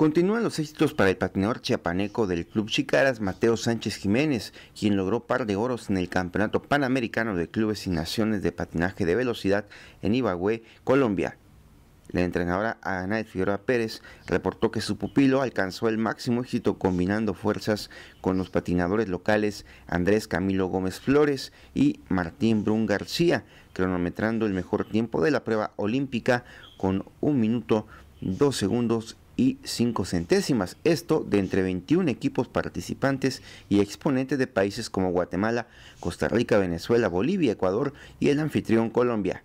Continúan los éxitos para el patinador chiapaneco del Club Chicaras, Mateo Sánchez Jiménez, quien logró par de oros en el Campeonato Panamericano de Clubes y Naciones de Patinaje de Velocidad en Ibagüe, Colombia. La entrenadora Ana Figueroa Pérez reportó que su pupilo alcanzó el máximo éxito combinando fuerzas con los patinadores locales Andrés Camilo Gómez Flores y Martín Brun García, cronometrando el mejor tiempo de la prueba olímpica con 1 minuto 2 segundos y 5 centésimas. Esto de entre 21 equipos participantes y exponentes de países como Guatemala, Costa Rica, Venezuela, Bolivia, Ecuador y el anfitrión Colombia.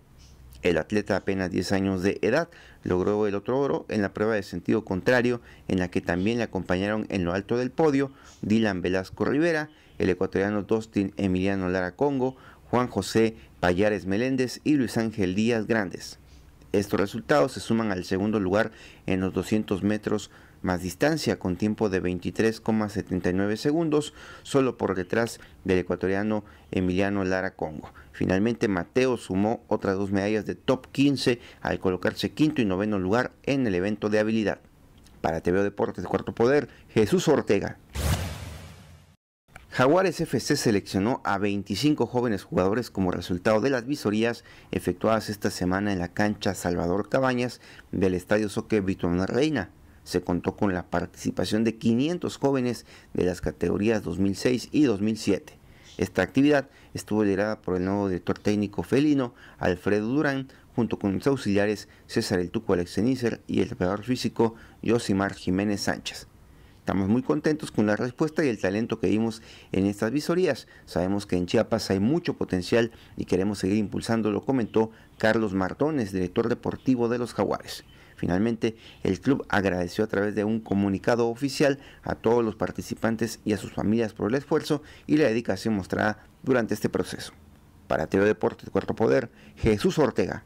El atleta apenas 10 años de edad logró el otro oro en la prueba de sentido contrario en la que también le acompañaron en lo alto del podio Dylan Velasco Rivera, el ecuatoriano Dustin Emiliano Lara Congo, Juan José Payares Meléndez y Luis Ángel Díaz Grandes. Estos resultados se suman al segundo lugar en los 200 metros más distancia con tiempo de 23,79 segundos, solo por detrás del ecuatoriano Emiliano Lara Congo. Finalmente, Mateo sumó otras dos medallas de top 15 al colocarse quinto y noveno lugar en el evento de habilidad. Para TVO Deportes de Cuarto Poder, Jesús Ortega. Jaguares FC seleccionó a 25 jóvenes jugadores como resultado de las visorías efectuadas esta semana en la cancha Salvador Cabañas del Estadio Soque Vitorna Reina. Se contó con la participación de 500 jóvenes de las categorías 2006 y 2007. Esta actividad estuvo liderada por el nuevo director técnico felino Alfredo Durán, junto con sus auxiliares César El Tuco Alexenicer y el preparador físico Josimar Jiménez Sánchez. Estamos muy contentos con la respuesta y el talento que vimos en estas visorías. Sabemos que en Chiapas hay mucho potencial y queremos seguir impulsando, lo comentó Carlos Martones, director deportivo de los Jaguares. Finalmente, el club agradeció a través de un comunicado oficial a todos los participantes y a sus familias por el esfuerzo y la dedicación mostrada durante este proceso. Para Teo Deportes Cuarto Poder, Jesús Ortega.